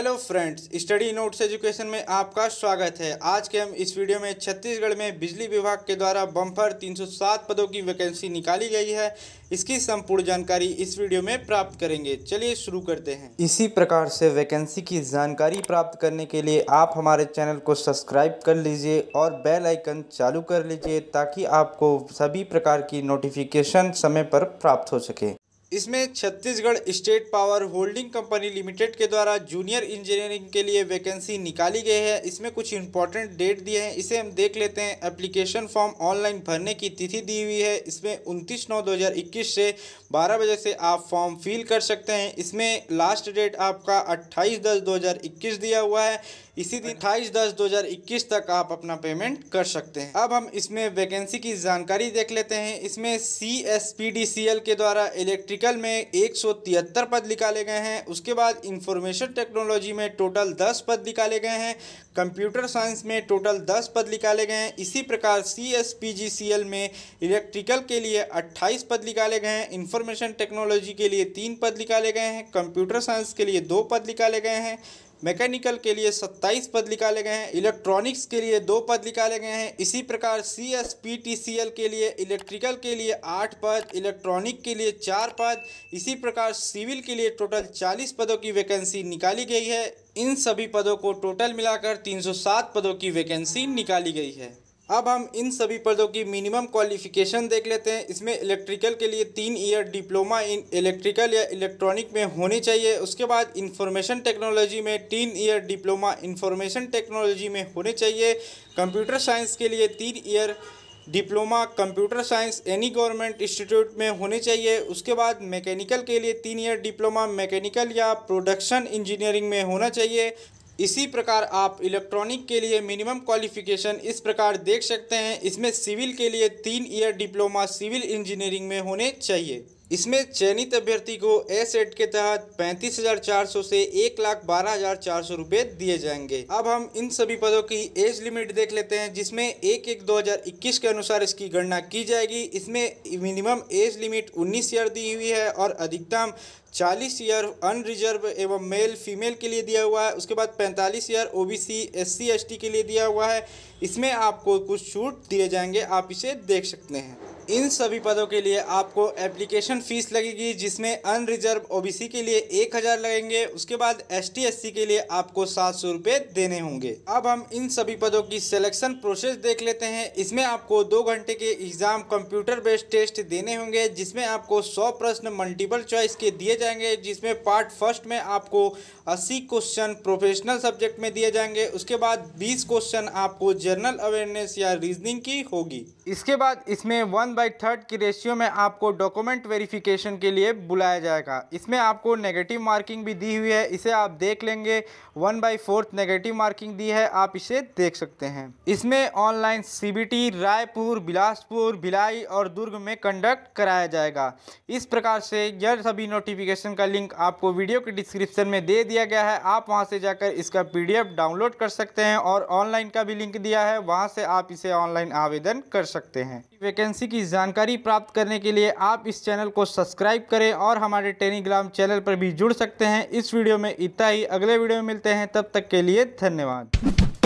hello friends study notes education में आपका स्वागत है आज के हम इस वीडियो में छत्तीसगढ़ में बिजली विभाग के द्वारा बम्पर 307 पदों की वैकेंसी निकाली गई है इसकी संपूर्ण जानकारी इस वीडियो में प्राप्त करेंगे चलिए शुरू करते हैं इसी प्रकार से वैकेंसी की जानकारी प्राप्त करने के लिए आप हमारे चैनल को सब्सक्राइब कर लीजिए और बेल आइकन चालू कर लीजिए ताकि आपको सभी प्रकार की नोटिफिकेशन समय पर प्राप्त हो सके इसमें Chhattisgarh state power holding company limited के द्वारा जूनियर इंजीनियरिंग के लिए वैकेंसी निकाली गई है इसमें कुछ इंपॉर्टेंट डेट दिए हैं इसे हम देख लेते हैं एप्लीकेशन फॉर्म ऑनलाइन भरने की तिथि दी हुई है इसमें उनतीस नौ इक्कीस से 12 बजे से आप फॉर्म फिल कर सकते हैं इसमें लास्ट डेट आपका अट्ठाईस दस दो दिया हुआ है इसी दिन अट्ठाईस दस इक्कीस तक आप अपना पेमेंट कर सकते हैं अब हम इसमें वैकेंसी की जानकारी देख लेते हैं इसमें सी के द्वारा इलेक्ट्रिक आर्टिकल में तिहत्तर पद निकाले गए हैं उसके बाद इंफॉर्मेशन टेक्नोलॉजी में टोटल 10 पद निकाले गए हैं कंप्यूटर साइंस में टोटल 10 पद निकाले गए हैं इसी प्रकार C S P G C L में इलेक्ट्रिकल के लिए 28 पद निकाले गए हैं इंफॉर्मेशन टेक्नोलॉजी के लिए तीन पद निकाले गए हैं कंप्यूटर साइंस के लिए दो पद निकाले गए हैं मैकेनिकल के लिए 27 पद निकाले गए हैं इलेक्ट्रॉनिक्स के लिए दो पद निकाले गए हैं इसी प्रकार C S P T C L के लिए इलेक्ट्रिकल के लिए आठ पद इलेक्ट्रॉनिक के लिए चार पद इसी प्रकार सिविल के लिए टोटल 40 पदों की वैकेंसी निकाली गई है इन सभी पदों को टोटल मिलाकर 307 पदों की वैकेंसी निकाली गई है अब हम इन सभी पदों की मिनिमम क्वालिफिकेशन देख लेते हैं इसमें इलेक्ट्रिकल के लिए तीन ईयर डिप्लोमा इन इलेक्ट्रिकल या इलेक्ट्रॉनिक में होनी चाहिए उसके बाद इंफॉर्मेशन टेक्नोलॉजी में तीन ईयर डिप्लोमा इंफॉर्मेशन टेक्नोलॉजी में होने चाहिए कंप्यूटर साइंस के लिए तीन year diploma computer science any government institute में होने चाहिए उसके बाद मैकेनिकल के लिए तीन ईयर डिप्लोमा मैकेनिकल या प्रोडक्शन इंजीनियरिंग में होना चाहिए इसी प्रकार आप इलेक्ट्रॉनिक के लिए मिनिमम क्वालिफिकेशन इस प्रकार देख सकते हैं इसमें सिविल के लिए तीन ईयर डिप्लोमा सिविल इंजीनियरिंग में होने चाहिए इसमें चयनित अभ्यर्थी को एस एड के तहत पैंतीस हजार चार सौ से एक लाख बारह हजार चार सौ रुपये दिए जाएंगे अब हम इन सभी पदों की एज लिमिट देख लेते हैं जिसमें एक एक दो हजार इक्कीस के अनुसार इसकी गणना की जाएगी इसमें मिनिमम एज लिमिट उन्नीस ईयर दी हुई है और अधिकतम चालीस ईयर अनरिजर्व एवं मेल फीमेल के लिए दिया हुआ है उसके बाद पैंतालीस ईयर ओ बी सी के लिए दिया हुआ है इसमें आपको कुछ छूट दिए जाएंगे आप इसे देख सकते हैं इन सभी पदों के लिए आपको एप्लीकेशन फ़ीस लगेगी जिसमें अनरिजर्व ओबीसी के लिए एक हज़ार लगेंगे उसके बाद एसटी एससी के लिए आपको सात सौ रुपये देने होंगे अब हम इन सभी पदों की सिलेक्शन प्रोसेस देख लेते हैं इसमें आपको दो घंटे के एग्ज़ाम कंप्यूटर बेस्ड टेस्ट देने होंगे जिसमें आपको सौ प्रश्न मल्टीपल चॉइस के दिए जाएंगे जिसमें पार्ट फर्स्ट में आपको अस्सी क्वेश्चन प्रोफेशनल सब्जेक्ट में दिए जाएंगे उसके बाद बीस क्वेश्चन आपको जनरल अवेयरनेस या रीजनिंग की होगी इसके बाद इसमें वन बाई थर्ड की रेशियो में आपको डॉक्यूमेंट वेरिफिकेशन के लिए बुलाया जाएगा इसमें आपको नेगेटिव मार्किंग भी दी हुई है इसे आप देख लेंगे one by fourth negative marking दी है आप इसे देख सकते हैं इसमें ऑनलाइन सीबीटी रायपुर बिलासपुर भिलाई और दुर्ग में कंडक्ट कराया जाएगा इस प्रकार से यह सभी नोटिफिकेशन का लिंक आपको वीडियो के डिस्क्रिप्शन में दे दिया गया है आप वहाँ से जाकर इसका पी डाउनलोड कर सकते हैं और ऑनलाइन का भी लिंक दिया है वहाँ से आप इसे ऑनलाइन आवेदन कर सकते हैं वैकेंसी की जानकारी प्राप्त करने के लिए आप इस चैनल को सब्सक्राइब करें और हमारे टेलीग्राम चैनल पर भी जुड़ सकते हैं इस वीडियो में इतना ही अगले वीडियो में मिलते हैं तब तक के लिए धन्यवाद